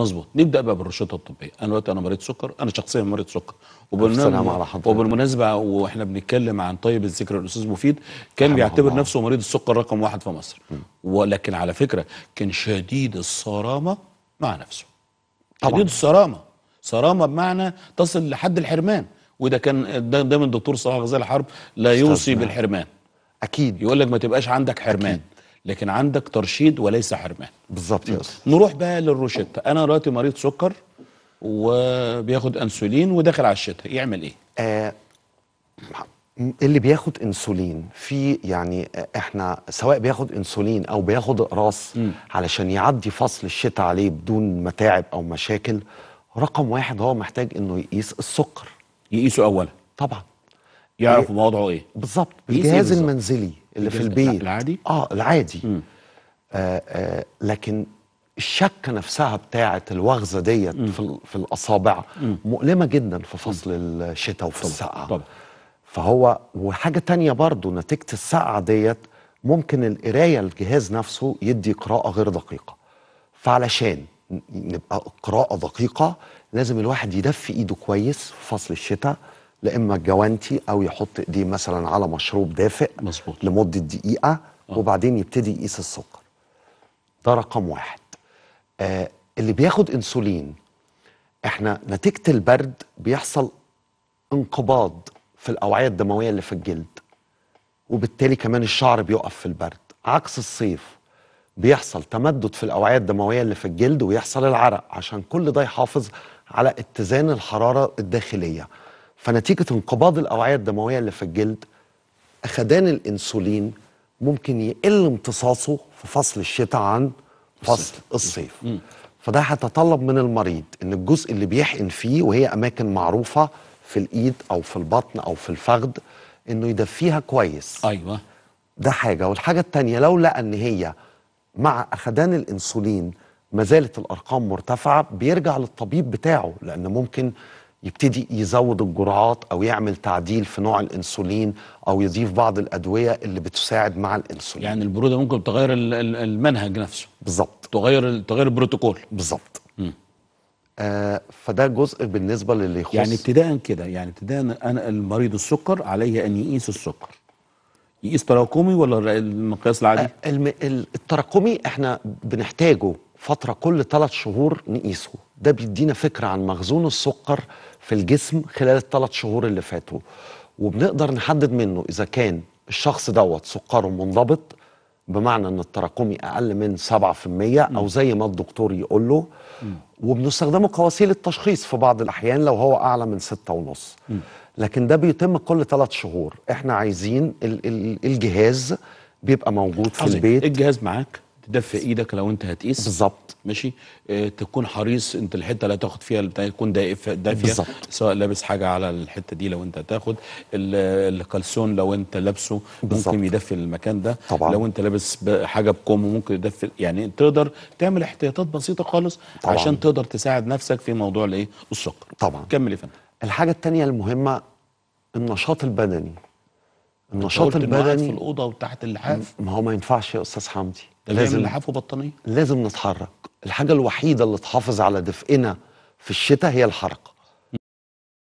مظبوط نبدا بقى بالروشته الطبيه انا دلوقتي انا مريض سكر انا شخصيا مريض سكر وبالمناسبه وبالمناسبه واحنا بنتكلم عن طيب الذكر الاستاذ مفيد كان بيعتبر الله. نفسه مريض السكر رقم واحد في مصر م. ولكن على فكره كان شديد الصرامه مع نفسه طبعا. شديد الصرامه صرامه بمعنى تصل لحد الحرمان وده كان ده, من دكتور صلاح غزال الحرب لا يوصي نعم. بالحرمان اكيد يقول لك ما تبقاش عندك حرمان أكيد. لكن عندك ترشيد وليس حرمان بالظبط يا نروح بقى للروشتة انا دلوقتي مريض سكر وبياخد انسولين وداخل على الشتاء يعمل ايه آه اللي بياخد انسولين في يعني احنا سواء بياخد انسولين او بياخد اقراص علشان يعدي فصل الشتاء عليه بدون متاعب او مشاكل رقم واحد هو محتاج انه يقيس السكر يقيسه اولا طبعا يعرف وضعه ايه بالظبط إيه الجهاز بالزبط. المنزلي اللي في البيت العادي اه العادي آه آه لكن الشكه نفسها بتاعه الوغزه ديت في, في الاصابع مم. مؤلمه جدا في فصل مم. الشتاء وفي السقعه طبعا فهو وحاجه تانية برضو نتيجه السقعه ديت ممكن القرايه الجهاز نفسه يدي قراءه غير دقيقه فعلشان نبقى قراءه دقيقه لازم الواحد يدفي ايده كويس في فصل الشتاء لاما جوانتي او يحط ايديه مثلا على مشروب دافئ مظبوط لمده دقيقه آه. وبعدين يبتدي يقيس السكر ده رقم واحد آه اللي بياخد انسولين احنا نتيجه البرد بيحصل انقباض في الاوعيه الدمويه اللي في الجلد وبالتالي كمان الشعر بيقف في البرد عكس الصيف بيحصل تمدد في الاوعيه الدمويه اللي في الجلد ويحصل العرق عشان كل ده يحافظ على اتزان الحراره الداخليه فنتيجه انقباض الاوعيه الدمويه اللي في الجلد أخدان الانسولين ممكن يقل امتصاصه في فصل الشتاء عن فصل الصيف فده هيتطلب من المريض ان الجزء اللي بيحقن فيه وهي اماكن معروفه في الايد او في البطن او في الفخذ انه يدفيها كويس ايوه ده حاجه والحاجه التانية لو لقى ان هي مع اخدان الانسولين ما زالت الارقام مرتفعه بيرجع للطبيب بتاعه لان ممكن يبتدي يزود الجرعات او يعمل تعديل في نوع الانسولين او يضيف بعض الادويه اللي بتساعد مع الانسولين يعني البروده ممكن تغير المنهج نفسه بالظبط تغير تغير البروتوكول بالظبط آه فده جزء بالنسبه للي يخص يعني ابتداء كده يعني ابتداء انا المريض السكر عليه ان يقيس السكر يقيس تراكمي ولا المقياس العادي؟ آه التراكمي احنا بنحتاجه فتره كل ثلاث شهور نقيسه ده بيدينا فكره عن مخزون السكر في الجسم خلال الثلاث شهور اللي فاتوا وبنقدر نحدد منه اذا كان الشخص دوت سكره منضبط بمعنى ان التراكمي اقل من 7% او زي ما الدكتور يقول له وبنستخدمه كوسيله تشخيص في بعض الاحيان لو هو اعلى من 6.5 لكن ده بيتم كل ثلاث شهور احنا عايزين الجهاز بيبقى موجود في البيت إيه الجهاز معاك تدفي ايدك لو انت هتقيس بالظبط ماشي اه تكون حريص انت الحته اللي هتاخد فيها البتاع تكون دافيه بالظبط سواء لابس حاجه على الحته دي لو انت هتاخد الكالسون لو انت لابسه بالزبط. ممكن يدفي المكان ده طبعا لو انت لابس حاجه بكم ممكن يدفي يعني تقدر تعمل احتياطات بسيطه خالص طبعا. عشان تقدر تساعد نفسك في موضوع الايه السكر طبعا كمل يا فندم الحاجه الثانيه المهمه النشاط البدني النشاط البدني في الاوضه وتحت اللحاف ما هو ما ينفعش يا استاذ حمدي لازم لحاف وبطانيه لازم نتحرك الحاجه الوحيده اللي تحافظ على دفئنا في الشتاء هي الحركه